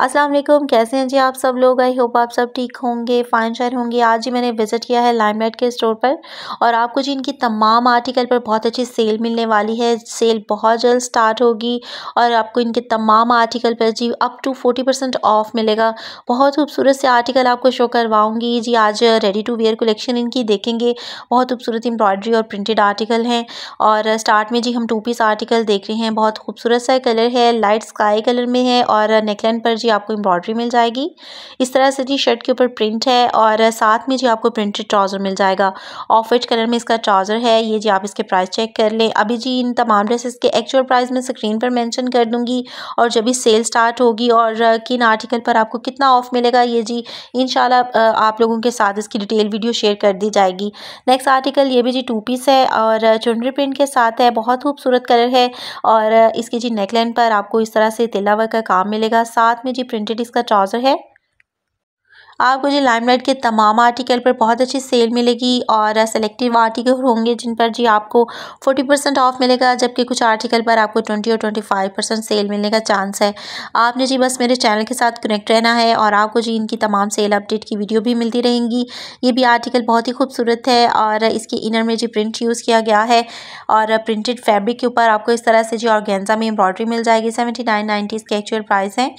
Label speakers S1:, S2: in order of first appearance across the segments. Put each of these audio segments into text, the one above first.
S1: अस्सलाम वालेकुम कैसे हैं जी आप सब लोग आई होप आप सब ठीक होंगे फाइन शायर होंगे आज ही मैंने विज़िट किया है लाइमलाइट के स्टोर पर और आपको जी इनकी तमाम आर्टिकल पर बहुत अच्छी सेल मिलने वाली है सेल बहुत जल्द स्टार्ट होगी और आपको इनके तमाम आर्टिकल पर जी up to forty percent off मिलेगा बहुत खूबसूरत से आर्टिकल आपको शो करवाऊँगी जी आज रेडी टू वेयर कलेक्शन इनकी देखेंगे बहुत खूबसूरत एम्ब्रॉयडरी और प्रिंटेड आर्टिकल हैं और स्टार्ट में जी हम टू पीस आर्टिकल देख रहे हैं बहुत खूबसूरत सा कलर है लाइट स्काई कलर में है और नेकलैंड पर जी आपको एम्ब्रॉयडरी मिल जाएगी इस तरह से जी शर्ट के ऊपर प्रिंट है और साथ में जी आपको प्रिंटेड ट्राउज़र मिल जाएगा ऑफ वाइट कलर में इसका ट्राउज़र है ये जी आप इसके प्राइस चेक कर लें अभी जी इन तमाम ड्रेसेस के एक्चुअल प्राइस मैं स्क्रीन पर मैंशन कर दूँगी और जब भी सेल स्टार्ट होगी और किन आर्टिकल पर आपको कितना ऑफ मिलेगा ये जी इन आप लोगों के साथ इसकी डिटेल वीडियो शेयर कर दी जाएगी नेक्स्ट आर्टिकल ये भी जी टू पीस है और चुनरी प्रिंट के साथ है बहुत खूबसूरत कलर है और इसकी जी नेकलाइन पर आपको इस तरह से तिलावर का काम मिलेगा साथ में मुझे प्रिंटेड इसका ट्राउजर है। आपको जी लाइमलाइट के तमाम आर्टिकल पर बहुत अच्छी सेल मिलेगी और सेलेक्टिव आर्टिकल होंगे जिन पर जी आपको फोर्टी परसेंट ऑफ मिलेगा जबकि कुछ आर्टिकल पर आपको ट्वेंटी और ट्वेंटी फाइव परसेंट सेल मिलने का चांस है आपने जी बस मेरे चैनल के साथ कनेक्ट रहना है और आपको जी इनकी तमाम सेल अपडेट की वीडियो भी मिलती रहेंगी ये भी आर्टिकल बहुत ही खूबसूरत है और इसके इनर में जी प्रिंट यूज़ किया गया है और प्रिंटेड फैब्रिक के ऊपर आपको इस तरह से जी गेंज़ा में एम्ब्रॉयडरी मिल जाएगी सेवेंटी नाइन नाइन्टी इसके एक्चुअल प्राइस हैं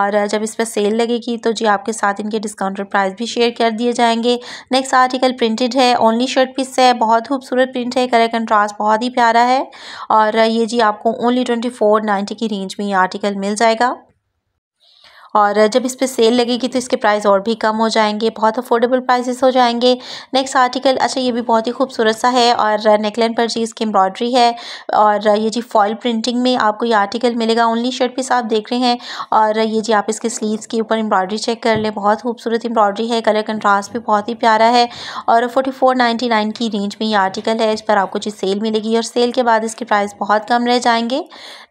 S1: और जब इस पर सेल लगेगी तो जी आपके साथ इनके डिस्काउंटेड प्राइस भी शेयर कर दिए जाएंगे नेक्स्ट आर्टिकल प्रिंटेड है ओनली शर्ट पीस है बहुत खूबसूरत प्रिंट है कलर कंट्रास्ट बहुत ही प्यारा है और ये जी आपको ओनली ट्वेंटी फोर नाइन्टी की रेंज में ये आर्टिकल मिल जाएगा और जब इस पर सेल लगेगी तो इसके प्राइस और भी कम हो जाएंगे बहुत अफोर्डेबल प्राइसेस हो जाएंगे नेक्स्ट आर्टिकल अच्छा ये भी बहुत ही खूबसूरत सा है और नेकलैन पर जी इसकी एम्ब्रॉयडरी है और ये जी फॉल प्रिंटिंग में आपको ये आर्टिकल मिलेगा ओनली शर्ट पीस आप देख रहे हैं और ये जी आप इसके स्लीव के ऊपर एम्ब्रॉयडरी चेक कर लें बहुत खूबसूरत एम्ब्रॉयडरी है कलर कंट्रास्ट भी बहुत ही प्यारा है और फोर्टी फोर नाइन्टी नाइन की रेंज में ये आर्टिकल है इस पर आपको जी सेल मिलेगी और सेल के बाद इसके प्राइस बहुत कम रह जाएंगे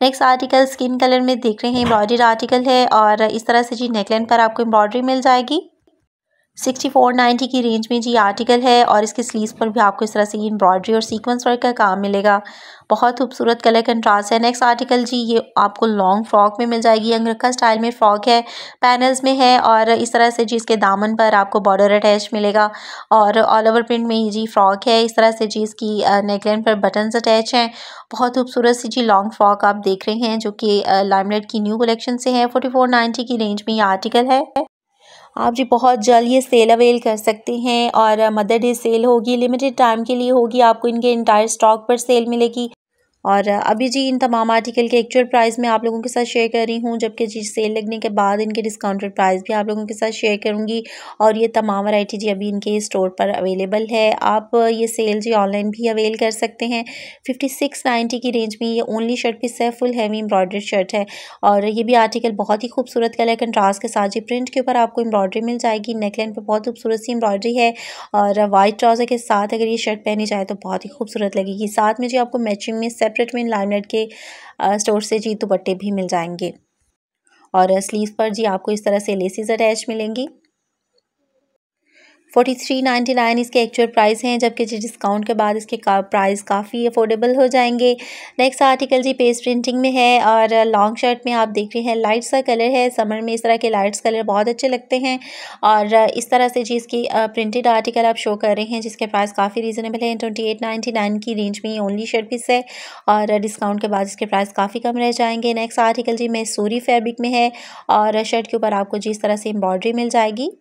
S1: नेक्स्ट आर्टिकल स्किन कलर में देख रहे हैं एम्ब्रॉयडरी आर्टिकल है और इस तरह तरह से जी नेकलाइन पर आपको एम्ब्रॉयडरी मिल जाएगी सिक्सटी फोर नाइन्टी की रेंज में जी आर्टिकल है और इसके स्लीव्स पर भी आपको इस तरह से एम्ब्रॉयडरी और सीक्वेंस वर्क का काम मिलेगा बहुत खूबसूरत कलर कंट्रास्ट है नेक्स्ट आर्टिकल जी ये आपको लॉन्ग फ्रॉक में मिल जाएगी अंगरखा स्टाइल में फ़्रॉक है पैनल्स में है और इस तरह से जी इसके दामन पर आपको बॉर्डर अटैच मिलेगा और ऑल ओवर प्रिंट में जी फ़्रॉक है इस तरह से जी इसकी नेकलाइन पर बटन्स अटैच हैं बहुत खूबसूरत सी जी लॉन्ग फ्रॉक आप देख रहे हैं जो कि लाइमलाइट की न्यू कलेक्शन से है फोर्टी फोर नाइन्टी की रेंज में ये आर्टिकल है आप जी बहुत जल्द ये सेल अवेल कर सकते हैं और uh, मदर डे सेल होगी लिमिटेड टाइम के लिए होगी आपको इनके इंटायर स्टॉक पर सेल मिलेगी और अभी जी इन तमाम आर्टिकल के एक्चुअल प्राइस मैं आप लोगों के साथ शेयर कर रही हूँ जबकि जी सेल लगने के बाद इनके डिस्काउंटेड प्राइस भी आप लोगों के साथ शेयर करूँगी और ये तमाम वैरायटी जी अभी इनके स्टोर पर अवेलेबल है आप ये सेल जी ऑनलाइन भी अवेल कर सकते हैं फिफ्टी सिक्स नाइन्टी की रेंज में ये ओनली शर्ट पीस है फुल हैवी एम्ब्रॉयडर्ड शर्ट है और ये भी आर्टिकल बहुत ही खूबसूरत कलर कंट्रास्ट के साथ जी प्रिंट के ऊपर आपको एम्ब्रॉयडरी मिल जाएगी नेकलाइन पर बहुत खूबसूरत सी एम्ब्रॉयडरी है और वाइट ट्राउज़र के साथ अगर ये शर्ट पहनी जाए तो बहुत ही खूबसूरत लगेगी साथ में जी आपको मैचिंग में सेप सेपरेट में लाइनेट के स्टोर से जी दुपट्टे भी मिल जाएंगे और स्लीव पर जी आपको इस तरह से लेसिस अटैच मिलेंगी फोर्टी थ्री नाइन्टी नाइन इसके एक्चुअल प्राइस हैं जबकि जी डिस्काउंट के बाद इसके का, प्राइस काफ़ी अफोर्डेबल हो जाएंगे नेक्स्ट आर्टिकल जी पेज प्रिंटिंग में है और लॉन्ग शर्ट में आप देख रहे हैं लाइट सा कलर है समर में इस तरह के लाइट्स कलर बहुत अच्छे लगते हैं और इस तरह से जी इसकी प्रिंटेड आर्टिकल आप शो कर रहे हैं जिसके प्राइस काफ़ी रीज़नेबल है ट्वेंटी एट नाइन्टी नाइन की रेंज में ओनली शर्ट पीस है और डिस्काउंट के बाद इसके प्राइस काफ़ी कम रह जाएंगे नेक्स्ट आर्टिकल जी मैसूरी फैब्रिक में है और शर्ट के ऊपर आपको जिस तरह से एम्ब्रॉयडरी मिल जाएगी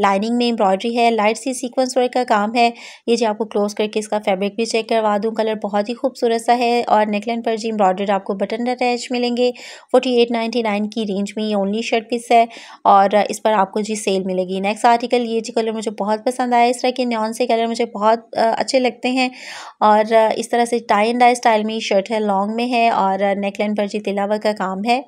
S1: लाइनिंग में एम्ब्रॉयडरी है लाइट सी सीक्वेंस वर्क का काम है ये जी आपको क्लोज करके इसका फैब्रिक भी चेक करवा दूँ कलर बहुत ही खूबसूरत सा है और नेकलाइन पर जी एम्ब्रॉयडर आपको बटन अटैच मिलेंगे फोर्टी एट नाइन्टी नाइन की रेंज में ये ओनली शर्ट पीस है और इस पर आपको जी सेल मिलेगी नेक्स्ट आर्टिकल ये जी कलर मुझे बहुत पसंद आया इस तरह के न्यन से कलर मुझे बहुत अच्छे लगते हैं और इस तरह से टाई एंड डाई स्टाइल में शर्ट है लॉन्ग में है और नेकलाइन पर जी तिलावर का काम है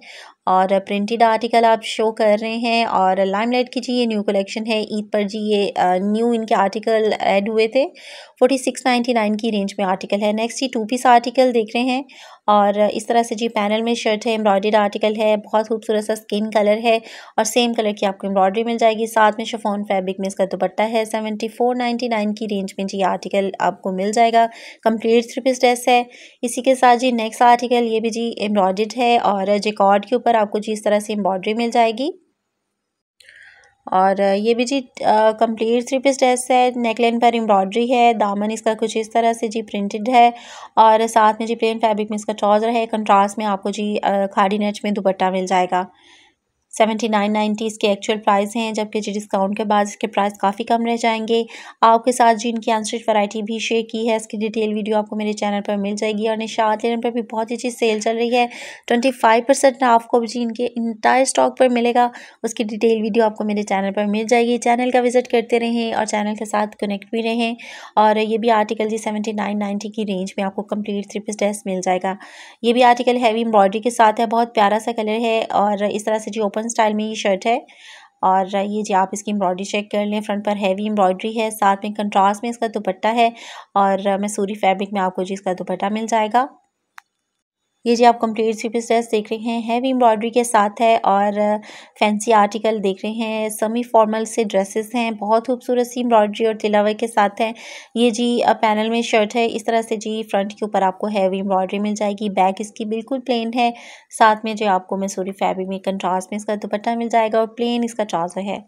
S1: और प्रिंटेड आर्टिकल आप शो कर रहे हैं और लाइमलाइट की जी ये न्यू कलेक्शन है ईद पर जी ये न्यू इनके आर्टिकल ऐड हुए थे फोर्टी सिक्स नाइन्टी नाइन की रेंज में आर्टिकल है नेक्स्ट ये टू पीस आर्टिकल देख रहे हैं और इस तरह से जी पैनल में शर्ट है एम्ब्रॉयडेड आर्टिकल है बहुत खूबसूरत सा स्किन कलर है और सेम कलर की आपको एम्ब्रॉयडरी मिल जाएगी साथ में शफोन फैब्रिक में इसका दुपट्टा है सेवेंटी फोर नाइन्टी नाइन की रेंज में जी आर्टिकल आपको मिल जाएगा कंप्लीट थ्री पीस ड्रेस है इसी के साथ जी नेक्स्ट आर्टिकल ये भी जी एम्ब्रॉयड है और जेकॉर्ड के ऊपर आपको जी इस तरह से एम्ब्रॉयडरी मिल जाएगी और ये भी जी कंप्लीट थ्री पीस ड्रेस है नेकलाइन पर एम्ब्रॉयडरी है दामन इसका कुछ इस तरह से जी प्रिंटेड है और साथ में जी प्लेन फैब्रिक में इसका ट्राउज़र है कंट्रास्ट में आपको जी खाड़ी नेच में दुपट्टा मिल जाएगा सेवेंटी नाइन नाइन्टी इसके एक्चुअल प्राइस हैं जबकि जी डिस्काउंट के बाद इसके प्राइस काफ़ी कम रह जाएंगे आपके साथ जी इनकी आंसर वैरायटी भी शेयर की है इसकी डिटेल वीडियो आपको मेरे चैनल पर मिल जाएगी और निशात लेन पर भी बहुत ही अच्छी सेल चल रही है ट्वेंटी फाइव परसेंट आपको जी इनके इंटायर स्टॉक पर मिलेगा उसकी डिटेल वीडियो आपको मेरे चैनल पर मिल जाएगी चैनल का विजिट करते रहें और चैनल के साथ कनेक्ट भी रहें और ये भी आर्टिकल जी सेवेंटी नाइन नाइन्टी की रेंज में आपको कम्प्लीट थ्री पीस ड्रेस मिल जाएगा ये भी आर्टिकल हैवी एम्ब्रॉयडरी के साथ है बहुत प्यारा सा कलर है और इस तरह से जी ओपन कॉटन स्टाइल में ये शर्ट है और ये जी आप इसकी एम्ब्रॉयडरी चेक कर लें फ्रंट पर हैवी एम्ब्रॉयडरी है साथ में कंट्रास्ट में इसका दुपट्टा है और मैसूरी फैब्रिक में आपको जी इसका दुपट्टा मिल जाएगा ये जी आप कंप्लीट थ्री पीस ड्रेस देख रहे हैं हैवी एम्ब्रॉयडरी के साथ है और फैंसी आर्टिकल देख रहे हैं सेमी फॉर्मल से ड्रेसेस हैं बहुत खूबसूरत सी एम्ब्रॉयडरी और तिलावर के साथ है ये जी पैनल में शर्ट है इस तरह से जी फ्रंट के ऊपर आपको हैवी एम्ब्रॉयडरी मिल जाएगी बैक इसकी बिल्कुल प्लेन है साथ में जो आपको मैसूरी फैब्रिक में कंट्रास्ट में इसका दुपट्टा मिल जाएगा और प्लेन इसका ट्राउज़र है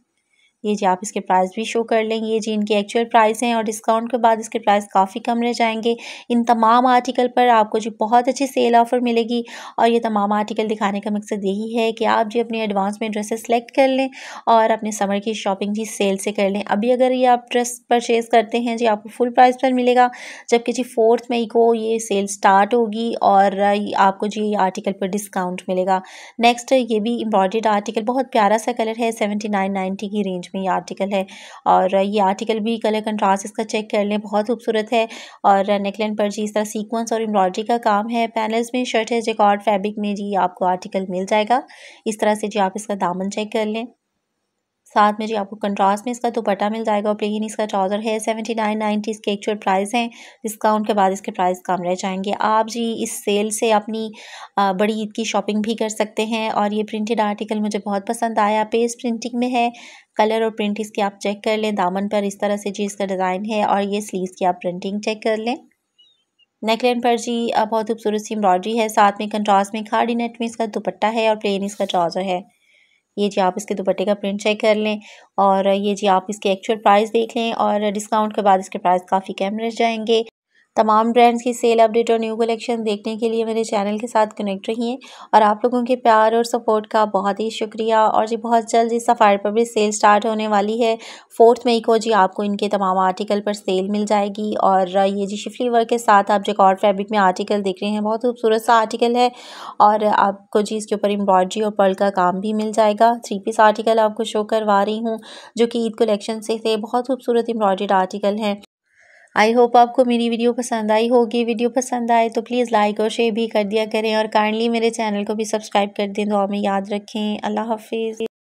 S1: ये जी आप इसके प्राइस भी शो कर लेंगे ये जी इनके एक्चुअल प्राइस हैं और डिस्काउंट के बाद इसके प्राइस काफ़ी कम रह जाएंगे इन तमाम आर्टिकल पर आपको जी बहुत अच्छी सेल ऑफ़र मिलेगी और ये तमाम आर्टिकल दिखाने का मकसद यही है कि आप जी अपने एडवांस में ड्रेसेस सेलेक्ट कर लें और अपने समर की शॉपिंग जी सेल से कर लें अभी अगर ये आप ड्रेस परचेज़ करते हैं जी आपको फुल प्राइस पर मिलेगा जबकि जी फोर्थ मई को ये सेल स्टार्ट होगी और आपको जी आर्टिकल पर डिस्काउंट मिलेगा नेक्स्ट ये भी एम्ब्रॉयड आर्टिकल बहुत प्यारा सा कलर है सेवेंटी नाइन नाइन्टी की रेंज में ये आर्टिकल है और ये आर्टिकल भी कलर कंट्रास्ट इसका चेक कर लें बहुत खूबसूरत है और नेकलैंड पर जी इस तरह सीक्वेंस और एम्ब्रॉयडरी का काम है पैनल्स में शर्ट है जेकॉर्ड फैब्रिक में जी आपको आर्टिकल मिल जाएगा इस तरह से जी आप इसका दामन चेक कर लें साथ में जी आपको कंट्रास्ट में इसका दुपट्टा मिल जाएगा और प्लेन इसका ट्राउज़र है सेवेंटी नाइन नाइन्टी इसके एक्चुअल प्राइस हैं डिस्काउंट के बाद इसके प्राइस कम रह जाएंगे आप जी इस सेल से अपनी बड़ी ईद की शॉपिंग भी कर सकते हैं और ये प्रिंटेड आर्टिकल मुझे बहुत पसंद आया पेज प्रिंटिंग में है कलर और प्रिंट इसकी आप चेक कर लें दामन पर इस तरह से जी इसका डिज़ाइन है और ये स्लीव की आप प्रिंटिंग चेक कर लें नेकलाइन पर जी बहुत खूबसूरत सी एम्ब्रॉयडरी है साथ में कंट्रास्ट में खाड़ी नेट में इसका दुपट्टा है और प्लेन इसका ट्राउज़र है ये जी आप इसके दुपट्टे का प्रिंट चेक कर लें और ये जी आप इसके एक्चुअल प्राइस देख लें और डिस्काउंट के बाद इसके प्राइस काफ़ी कम रह जाएंगे तमाम ब्रांड्स की सेल अपडेट और न्यू कलेक्शन देखने के लिए मेरे चैनल के साथ कनेक्ट रहिए और आप लोगों के प्यार और सपोर्ट का बहुत ही शुक्रिया और जी बहुत जल्द इस सफ़ायर पर भी सेल स्टार्ट होने वाली है फोर्थ मई को जी आपको इनके तमाम आर्टिकल पर सेल मिल जाएगी और ये जी शिफली वर्क के साथ आप जकॉर्ड फैब्रिक में आर्टिकल देख रहे हैं बहुत खूबसूरत सा आर्टिकल है और आपको जी इसके ऊपर एम्ब्रॉयड्री और पर्ल का काम भी मिल जाएगा थ्री पीस आर्टिकल आपको शो करवा रही हूँ जो कि ईद कलेक्शन से थे बहुत खूबसूरत एम्ब्रॉयड्रीड आर्टिकल हैं आई होप आपको मेरी वीडियो पसंद आई होगी वीडियो पसंद आए तो प्लीज़ लाइक और शेयर भी कर दिया करें और काइंडली मेरे चैनल को भी सब्सक्राइब कर दें दुआ में याद रखें अल्लाह हाफिज़